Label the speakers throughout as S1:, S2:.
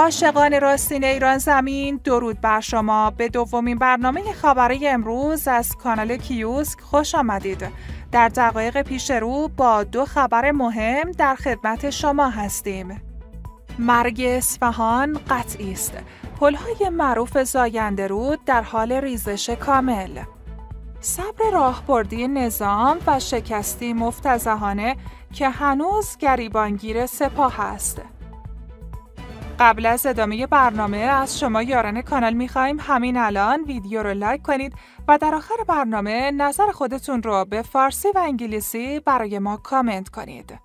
S1: عاشقان راستین ایران زمین درود بر شما به دومین برنامه خبری امروز از کانال کیوسک خوش آمدید در دقایق پیش رو با دو خبر مهم در خدمت شما هستیم مرگ اصفهان قطعی است پلهای معروف زاینده رود در حال ریزش کامل صبر راهبردی نظام و شکستی مفتزهانه که هنوز گریبانگیر سپاه است قبل از ادامه برنامه از شما یاران کانال میخواییم همین الان ویدیو رو لایک کنید و در آخر برنامه نظر خودتون رو به فارسی و انگلیسی برای ما کامنت کنید.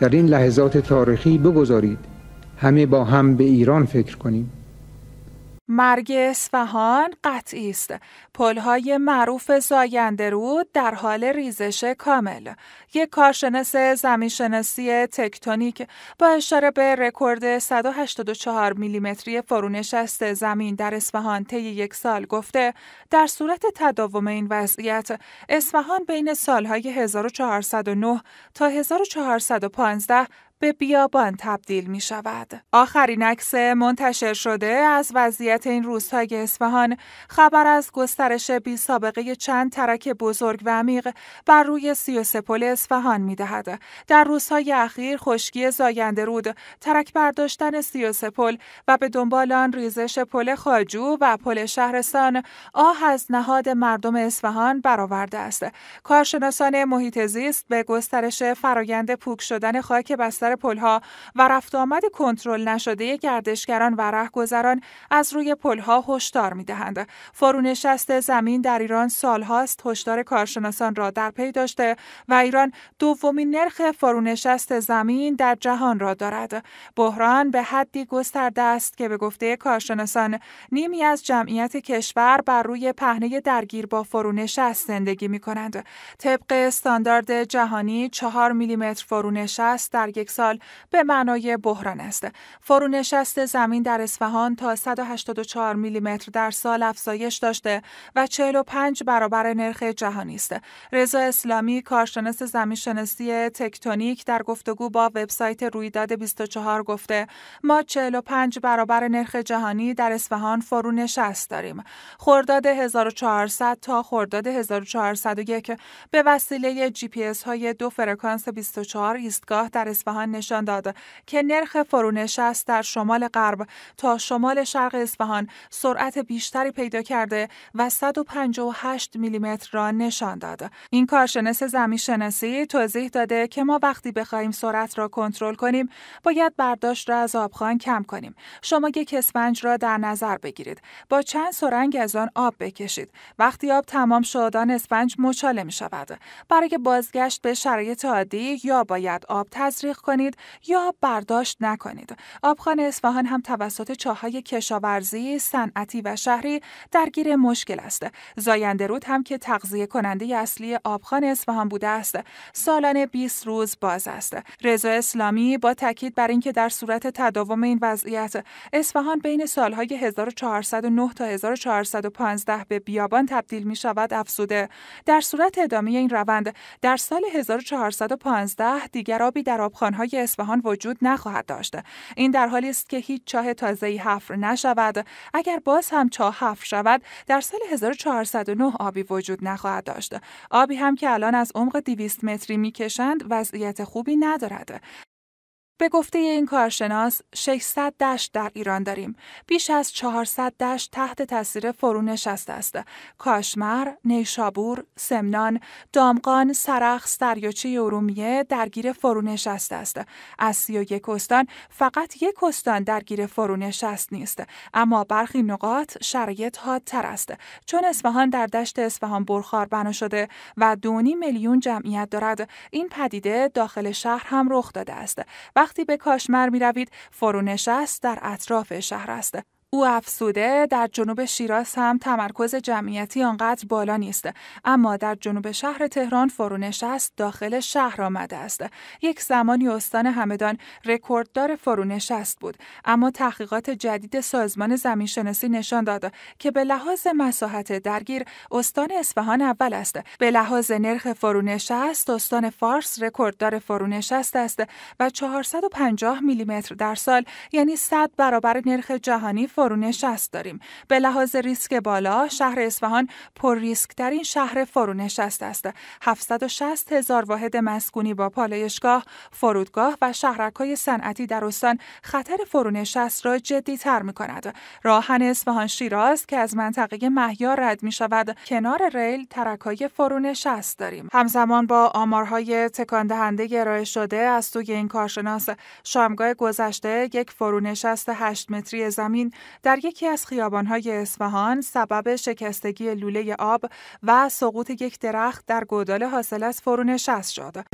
S1: در این لحظات تاریخی بگذارید همه با هم به ایران فکر کنیم. مرگ اصفهان قطعی است. پلهای معروف زاینده رود در حال ریزش کامل. یک کارشناس زمینشناسی تکتونیک با اشاره به رکورد 184 میلیمتری فرونشست زمین در اصفهان طی یک سال گفته در صورت تداوم این وضعیت اصفهان بین سالهای 1409 تا 1415 به بیابان تبدیل می شود. آخرین عکس منتشر شده از وضعیت این روستای اصفهان خبر از گسترش بی سابقه چند ترک بزرگ و عمیق بر روی 33 پل اصفهان می دهد. در روزهای اخیر خشکی زاینده رود، ترک برداشتن 33 پل و به دنبال آن ریزش پل خاجو و پل شهرستان آه از نهاد مردم اصفهان برآورده است. کارشناسان محیط زیست به گسترش فرایند پوک شدن خاک بستر پلها و رفت آمد کنترل نشده گردشگران و رهگذران از روی پلها هشدار میدهند فرونشست زمین در ایران سالهاست هشدار کارشناسان را در پی داشته و ایران دومین نرخ فرونشست زمین در جهان را دارد بحران به حدی گسترده است که به گفته کارشناسان نیمی از جمعیت کشور بر روی پهنه درگیر با فرونشست زندگی می کنند. طبق استاندارد جهانی 4 میلیمتر فرونشست در یک سال به معنای بحران است. فرونشست زمین در اصفهان تا 184 میلیمتر در سال افزایش داشته و 45 برابر نرخ جهانی است. رضا اسلامی کارشناس زمینشناسی تکتونیک در گفتگو با وبسایت رویداد 24 گفته ما 45 برابر نرخ جهانی در اصفهان فرونشست داریم. خرداد 1400 تا خرداد 1401 به وسیله جی پی اس های دو فرکانس 24 ایستگاه در اصفهان نشان داد که نرخ فرونشست در شمال غرب تا شمال شرق اصفهان سرعت بیشتری پیدا کرده و 158 میلیمتر را نشان داد. این کارشناس زمین توضیح داده که ما وقتی بخواهیم سرعت را کنترل کنیم باید برداشت را از آبخان کم کنیم. شما یک اسفنج را در نظر بگیرید. با چند سرنگ از آن آب بکشید. وقتی آب تمام شد آن اسفنج مچاله می شود. برای بازگشت به شرایط عادی یا باید آب تزریق کنیم. یا برداشت نکنید. آبخان اصفهان هم توسط چاهای کشاورزی، صنعتی و شهری درگیر مشکل است. زاینده رود هم که تغذیه کننده اصلی آبخان اصفهان بوده است، سالانه 20 روز باز است. رضا اسلامی با تاکید بر اینکه در صورت تداوم این وضعیت اصفهان بین سالهای 1409 تا 1415 به بیابان تبدیل می شود افزوده در صورت ادامه این روند در سال 1415 دیگر آبی در آبخانهای های وجود نخواهد داشت این در حالی است که هیچ چاه تازه‌ای حفر نشود اگر باز هم چاه حفر شود در سال 1409 آبی وجود نخواهد داشت آبی هم که الان از عمق 200 متری میکشند وضعیت خوبی ندارد به گفته این کارشناس 600 دشت در ایران داریم. بیش از 400 دشت تحت تاثیر فرونشست است. کاشمر، نیشابور، سمنان، دامغان، سرخس، دریاچه ارومیه درگیر فرونشست است. از 31 استان فقط یک استان درگیر فرونشست نیست، اما برخی نقاط شرایط حادتر است. چون اصفهان در دشت اصفهان برخار بنا شده و دونی میلیون جمعیت دارد، این پدیده داخل شهر هم رخ داده است. وقتی وقتی به کاشمر می روید فرونشست در اطراف شهر است او افسوده در جنوب شیراز هم تمرکز جمعیتی آنقدر بالا نیست اما در جنوب شهر تهران فرونشست داخل شهر آمده است یک زمانی استان همدان رکورددار فرونشست بود اما تحقیقات جدید سازمان زمینشناسی نشان داد که به لحاظ مساحت درگیر استان اصفهان اول است به لحاظ نرخ فرونشست استان فارس رکورددار فرونشست است و 450 میلیمتر در سال یعنی 100 برابر نرخ جهانی فرونشست فرونشست داریم. به لحاظ ریسک بالا شهر اصفهان پر ریسک ترین شهر فرونشست است. 760 هزار واحد مسکونی با پالایشگاه، فرودگاه و های صنعتی در استان خطر فرونشست را جدی تر می کند. راهن اصفهان شیراز که از منطقه مهیار رد می شود کنار ریل ترکهای فرونشست داریم. همزمان با آمارهای تکان دهنده ارائه شده از سوی این کارشناس شامگاه گذشته یک فرونشست 8 متری زمین در یکی از خیابانهای اسفهان سبب شکستگی لوله آب و سقوط یک درخت در گودال حاصل از فرونشست شد.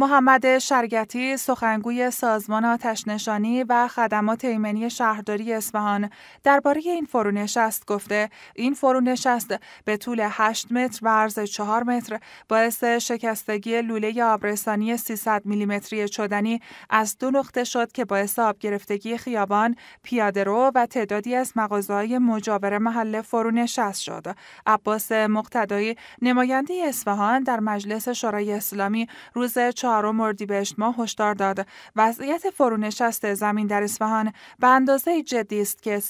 S1: محمد شرگتی سخنگوی سازمان آتشنشانی و خدمات ایمنی شهرداری اصفهان درباره این فرونشست گفته این فرونشست به طول 8 متر و عرض 4 متر باعث شکستگی لوله آبرسانی 300 میلیمتری چدنی از دو نقطه شد که باعث آب گرفتگی خیابان پیاده رو و تعدادی از مغازه‌های مجاور محل فرونشست شد عباس مقتدایی نماینده اصفهان در مجلس شورای اسلامی روز مردی اردیبهشت ماه هشدار داد وضعیت فرونشست زمین در اصفهان به اندازه جدی است که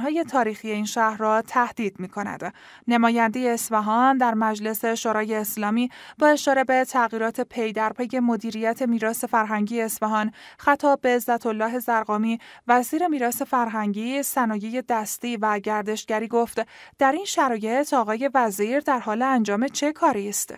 S1: های تاریخی این شهر را تهدید می کند. نماینده اصفهان در مجلس شورای اسلامی با اشاره به تغییرات پی در پی مدیریت میراث فرهنگی اصفهان خطاب به عزت الله زرقامی وزیر میراث فرهنگی صنایع دستی و گردشگری گفت در این شرایط آقای وزیر در حال انجام چه کاری است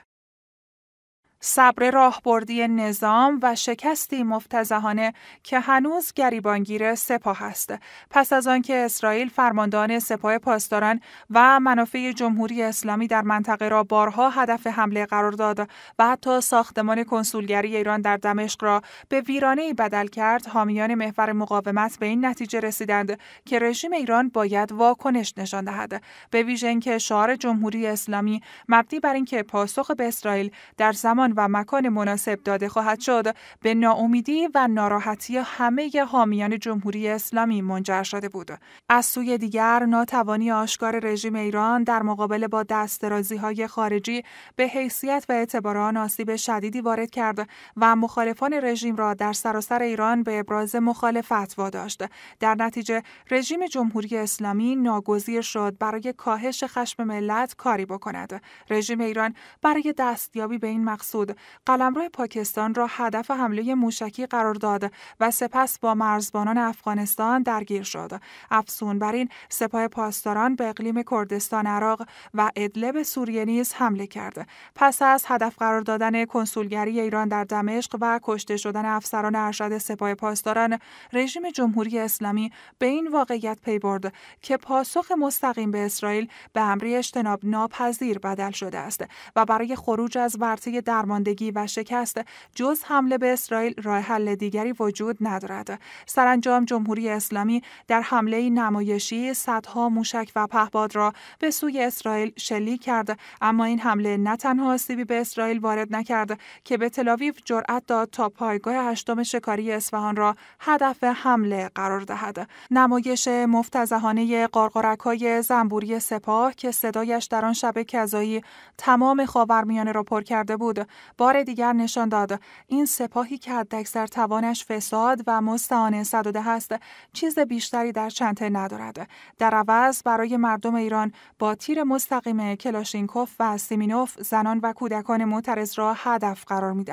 S1: صبر راهبردی نظام و شکستی مفتزهانه که هنوز گریبانگیر سپاه است پس از آنکه اسرائیل فرماندهان سپاه پاسداران و منافع جمهوری اسلامی در منطقه را بارها هدف حمله قرار داد و حتی ساختمان کنسولگری ایران در دمشق را به ویرانه بدل کرد حامیان محور مقاومت به این نتیجه رسیدند که رژیم ایران باید واکنش نشان دهد به ویژه اینکه شعار جمهوری اسلامی مبدی بر اینکه پاسخ به اسرائیل در زمان و مکان مناسب داده خواهد شد به ناامیدی و ناراحتی همه حامیان جمهوری اسلامی منجر شده بود از سوی دیگر ناتوانی آشکار رژیم ایران در مقابل با دسترازی های خارجی به حیثیت و اعتبار آن آسیب شدیدی وارد کرد و مخالفان رژیم را در سراسر ایران به ابراز مخالفت واداشت در نتیجه رژیم جمهوری اسلامی ناگزیر شد برای کاهش خشم ملت کاری بکند رژیم ایران برای دستیابی به این مقصود مسعود قلمرو پاکستان را هدف حمله موشکی قرار داد و سپس با مرزبانان افغانستان درگیر شد افسون بر این سپاه پاسداران به اقلیم کردستان عراق و ادلب سوریه نیز حمله کرد پس از هدف قرار دادن کنسولگری ایران در دمشق و کشته شدن افسران ارشد سپاه پاسداران رژیم جمهوری اسلامی به این واقعیت پی برد که پاسخ مستقیم به اسرائیل به امری اجتناب ناپذیر بدل شده است و برای خروج از ورطه درمان درماندگی و شکست جز حمله به اسرائیل راه حل دیگری وجود ندارد. سرانجام جمهوری اسلامی در حمله نمایشی صدها موشک و پهباد را به سوی اسرائیل شلیک کرد اما این حمله نه تنها آسیبی به اسرائیل وارد نکرد که به تلاویو جرأت داد تا پایگاه هشتم شکاری اصفهان را هدف حمله قرار دهد. نمایش مفتزهانه قارقرک‌های زنبوری سپاه که صدایش در آن شب کذایی تمام خاورمیانه را پر کرده بود بار دیگر نشان داد این سپاهی که حداکثر توانش فساد و مستعانه صدوده است چیز بیشتری در چنته ندارد در عوض برای مردم ایران با تیر مستقیم کلاشینکوف و سیمینوف زنان و کودکان معترض را هدف قرار می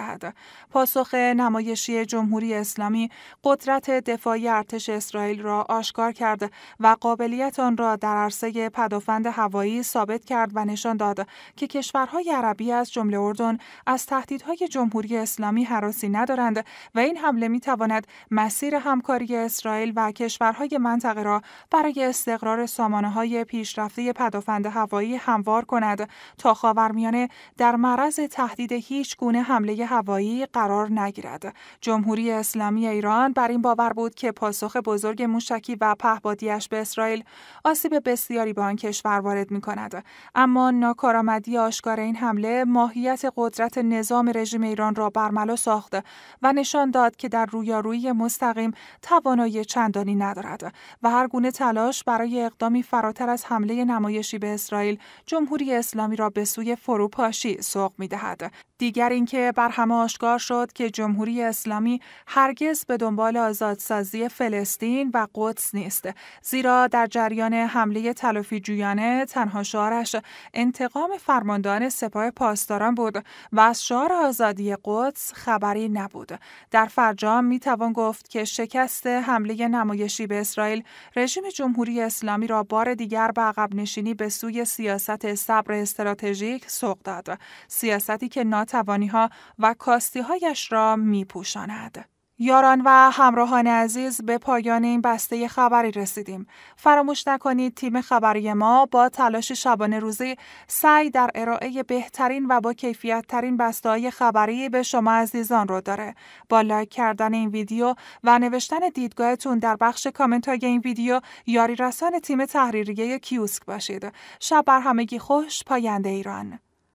S1: پاسخ نمایشی جمهوری اسلامی قدرت دفاعی ارتش اسرائیل را آشکار کرد و قابلیت آن را در عرصه پدافند هوایی ثابت کرد و نشان داد که کشورهای عربی از جمله اردن از تهدیدهای جمهوری اسلامی حراسی ندارند و این حمله می تواند مسیر همکاری اسرائیل و کشورهای منطقه را برای استقرار سامانه های پیشرفته پدافند هوایی هموار کند تا خاورمیانه در معرض تهدید هیچ گونه حمله هوایی قرار نگیرد. جمهوری اسلامی ایران بر این باور بود که پاسخ بزرگ موشکی و پهبادیش به اسرائیل آسیب بسیاری به آن کشور وارد می کند. اما ناکارآمدی آشکار این حمله ماهیت قدرت نظام رژیم ایران را برملا ساخت و نشان داد که در رویارویی مستقیم توانایی چندانی ندارد و هر گونه تلاش برای اقدامی فراتر از حمله نمایشی به اسرائیل جمهوری اسلامی را به سوی فروپاشی سوق میدهد دیگر اینکه بر همه آشکار شد که جمهوری اسلامی هرگز به دنبال آزادسازی فلسطین و قدس نیست زیرا در جریان حمله تلافی جویانه تنها شعارش انتقام فرماندان سپاه پاسداران بود و از شعار آزادی قدس خبری نبود. در فرجام می توان گفت که شکست حمله نمایشی به اسرائیل رژیم جمهوری اسلامی را بار دیگر به عقب نشینی به سوی سیاست صبر استراتژیک سوق داد. سیاستی که ناتوانی ها و کاستی هایش را می پوشاند. یاران و همراهان عزیز به پایان این بسته خبری رسیدیم. فراموش نکنید تیم خبری ما با تلاش شبانه روزی سعی در ارائه بهترین و با کیفیت ترین بسته های خبری به شما عزیزان رو داره. با لایک کردن این ویدیو و نوشتن دیدگاهتون در بخش کامنت های این ویدیو یاری رسان تیم تحریریه کیوسک باشید. شب بر همگی خوش پاینده ایران.